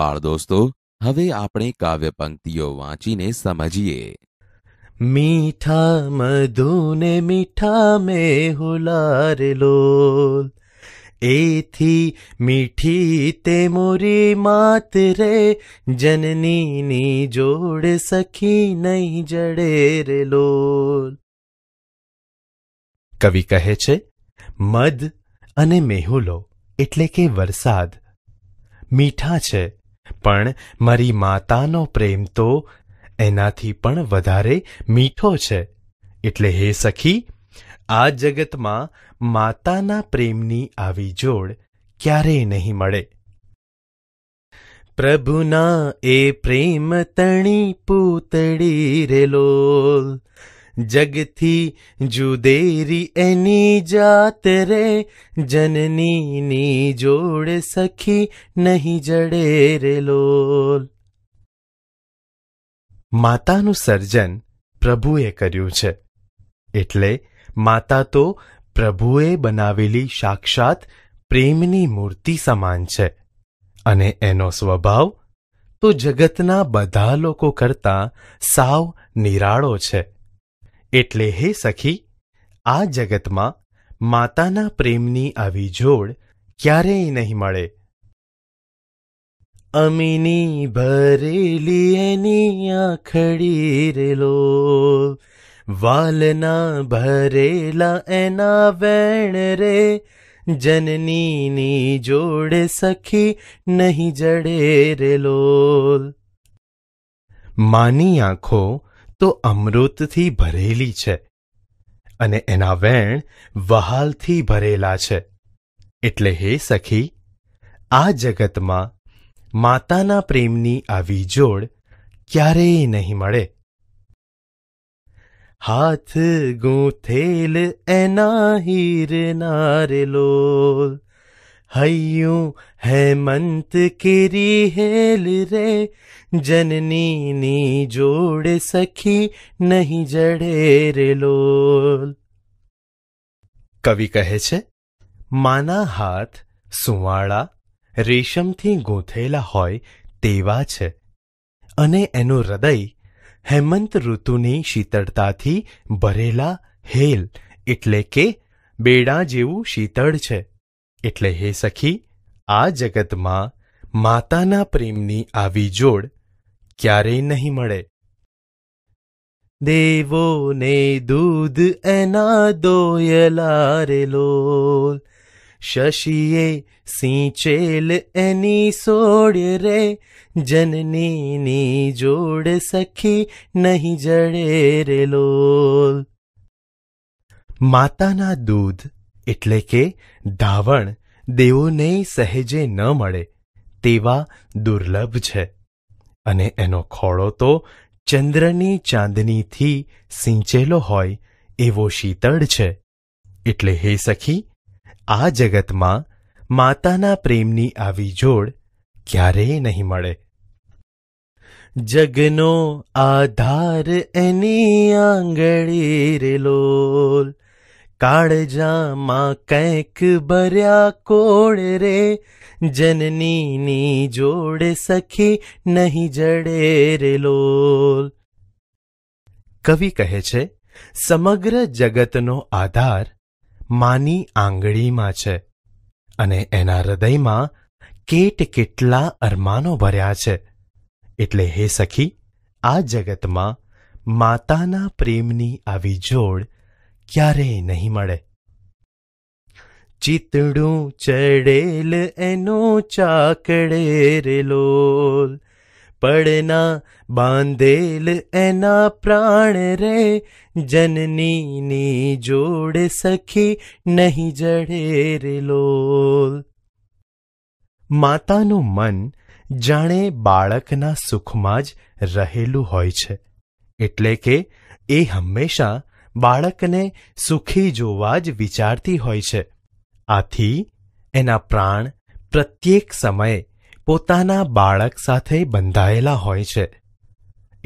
બાળ દોસ્તો હવે આપણે કાવ્ય પંક્તિઓ વાંચીને સમજીએ મીઠા મધુને મીઠા મેં હુલાર લોલ એથી મીઠી તે મોરી માત રે જનનીની જોડ સખી નહીં જડે રે લોલ કવિ કહે છે મધ અને મેહુલો એટલે કે વરસાદ મીઠા છે પણ મારી માતાનો પ્રેમ તો એનાથી પણ વધારે મીઠો છે એટલે હે સખી આ જગતમાં માતાના પ્રેમની આવી જોડ ક્યારેય નહીં મળે પ્રભુના એ પ્રેમ તણી પૂતળી રેલોલ જગથી જુદેરી એની જાત રે જનનીની જોડ સખી નહીં જડે રે લોલ માતાનું સર્જન પ્રભુએ કર્યું છે એટલે માતા તો પ્રભુએ બનાવેલી સાક્ષાત પ્રેમની મૂર્તિ સમાન છે અને એનો સ્વભાવ તો જગતના બધા લોકો કરતાં સાવ નિરાળો છે એટલે હે સખી આ જગતમાં માતાના પ્રેમની આવી જોડ ક્યારેય નહીં મળે અમીની ભરેલી એની આખડી રેલો વાલના ભરેલા એના વેણ રે જનનીની જોડે સખી નહીં જડે રેલો માની આંખો તો અમૃતથી ભરેલી છે અને એના વેણ વહાલથી ભરેલા છે એટલે હે સખી આ જગતમાં માતાના પ્રેમની આવી જોડ ક્યારેય નહીં મળે હાથ ગૂંથેલ એના હીર નારેલો હૈયું હેમંત કેરી હેલ રે જનનીની नी સખી નહીં नहीं जड़े લોલ કવિ કહે છે માના હાથ સુવાળા રેશમથી ગૂંથેલા હોય તેવા છે અને એનું હૃદય હેમંત ઋતુની શીતળતાથી ભરેલા હેલ એટલે કે બેડા જેવું શીતળ છે એટલે હે સખી આ જગતમાં માતાના પ્રેમની આવી જોડ ક્યારેય નહીં મળે દેવોને દૂધ એના દોયલા રે લોલ શશીએ સિંચેલ એની સોડ રે જનનીની જોડ સખી નહીં જડે રે લોલ માતાના દૂધ એટલે કે ધાવણ દેવોને સહેજે ન મળે તેવા દુર્લભ છે અને એનો ખોળો તો ચંદ્રની ચાંદનીથી સિંચેલો હોય એવો શીતળ છે એટલે હે સખી આ જગતમાં માતાના પ્રેમની આવી જોડ ક્યારેય નહીં મળે જગનો આધાર એની આંગળી રેલોલ કાળજામાં કંઈક ભર્યા કોળ રે જનનીની જોડે સખી નહીં જડે રે લોલ કવિ કહે છે સમગ્ર જગતનો આધાર માની આંગળીમાં છે અને એના હૃદયમાં કેટ કેટલા અરમાનો ભર્યા છે એટલે હે સખી આ જગતમાં માતાના પ્રેમની આવી જોડ ક્યારેય નહીં મળે ચિતડું ચડેલ એનો ચાકડે રે પડના બાંધેલ એના પ્રાણ રે જનનીની જોડે સખી નહીં જડે માતાનું મન જાણે બાળકના સુખમાં જ રહેલું હોય છે એટલે કે એ હંમેશા બાળકને સુખી જોવા જ વિચારતી હોય છે આથી એના પ્રાણ પ્રત્યેક સમયે પોતાના બાળક સાથે બંધાયેલા હોય છે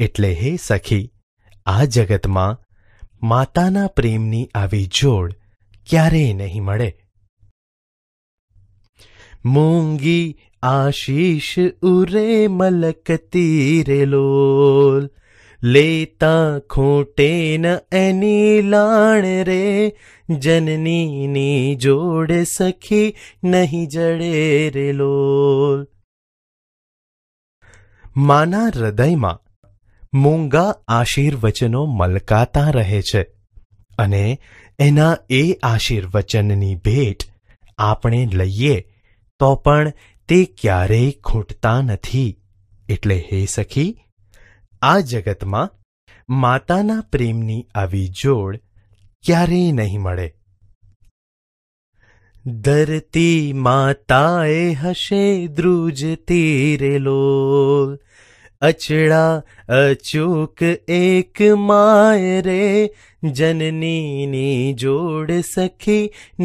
એટલે હે સખી આ જગતમાં માતાના પ્રેમની આવી જોડ ક્યારેય નહીં મળે મૂંગી આશીષ ઉરે મલક તીરે લોલ લેતા ખોટે ન એની લાણ રે જનનીની જોડે સખી નહીં જડે રે લોલ માના હૃદયમાં મૂંગા આશીર્વચનો મલકાતા રહે છે અને એના એ આશીર્વચનની ભેટ આપણે લઈએ તો પણ તે ક્યારેય ખૂટતા નથી એટલે હે સખી આ જગતમાં માતાના પ્રેમની આવી જોડ ક્યારેય નહીં મળે ધરતી માતાએ હશે દ્રુજતી રે લોલ અચડા અચૂક એક માય રે જનનીની જોડ સખી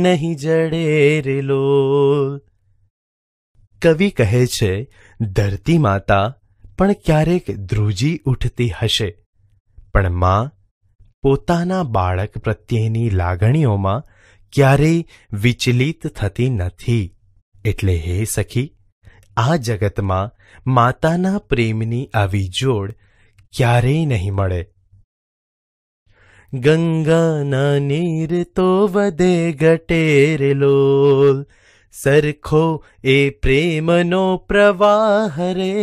નહીં જડેરેલો કવિ કહે છે ધરતી માતા પણ ક્યારેક ધ્રુજી ઉઠતી હશે પણ માં પોતાના બાળક પ્રત્યેની લાગણીઓમાં ક્યારેય વિચલિત થતી નથી એટલે હે સખી આ જગતમાં માતાના પ્રેમની આવી જોડ ક્યારેય નહીં મળે ગંગાના નીર તો વધે ગટેર સરખો એ પ્રેમનો પ્રવાહ રે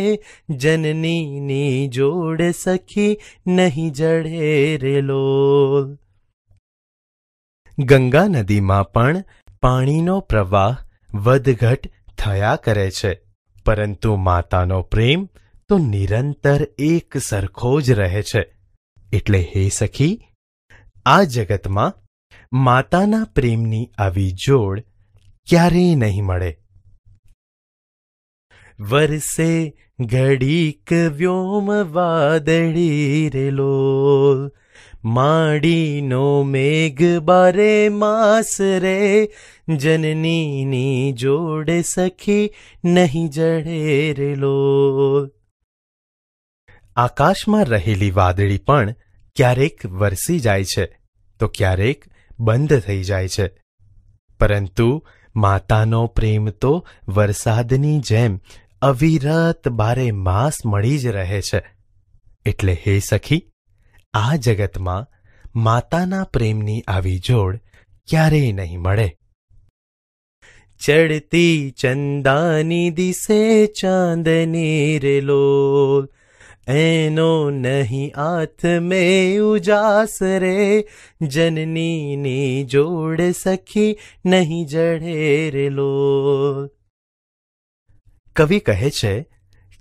જનનીની જોડ સખી નહીં જડે રે ગંગા નદીમાં પણ પાણીનો પ્રવાહ વધઘટ થયા કરે છે પરંતુ માતાનો પ્રેમ તો નિરંતર એક સરખો જ રહે છે એટલે હે સખી આ જગતમાં માતાના પ્રેમની આવી જોડ ક્યારેય નહીં મળે વરસે ઘડીક વ્યોમ વાદળી રેલો માડીનો મેઘ બારે માસ રે જનનીની જોડે સખી નહીં જડે રેલો આકાશમાં રહેલી વાદળી પણ ક્યારેક વરસી જાય છે તો ક્યારેક બંધ થઈ જાય છે પરંતુ માતાનો પ્રેમ તો વરસાદની જેમ અવિરત બારે માસ મળી જ રહે છે એટલે હે સખી આ જગતમાં માતાના પ્રેમની આવી જોડ ક્યારેય નહીં મળે ચડતી ચંદાની દિશે ચાંદની રેલો એનો નહીં આથ મે ઉજાસ રે જનનીની જોડ સખી નહીં જડે રે કવિ કહે છે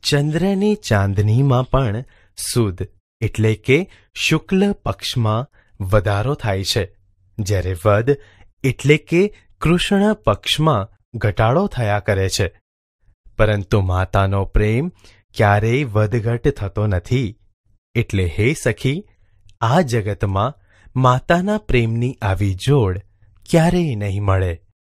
ચંદ્રની ચાંદનીમાં પણ સુદ એટલે કે શુક્લ પક્ષમાં વધારો થાય છે જ્યારે વદ એટલે કે કૃષ્ણ પક્ષમાં ઘટાડો થયા કરે છે પરંતુ માતાનો પ્રેમ ક્યારેય વધઘટ થતો નથી એટલે હે સખી આ જગતમાં માતાના પ્રેમની આવી જોડ ક્યારેય નહીં મળે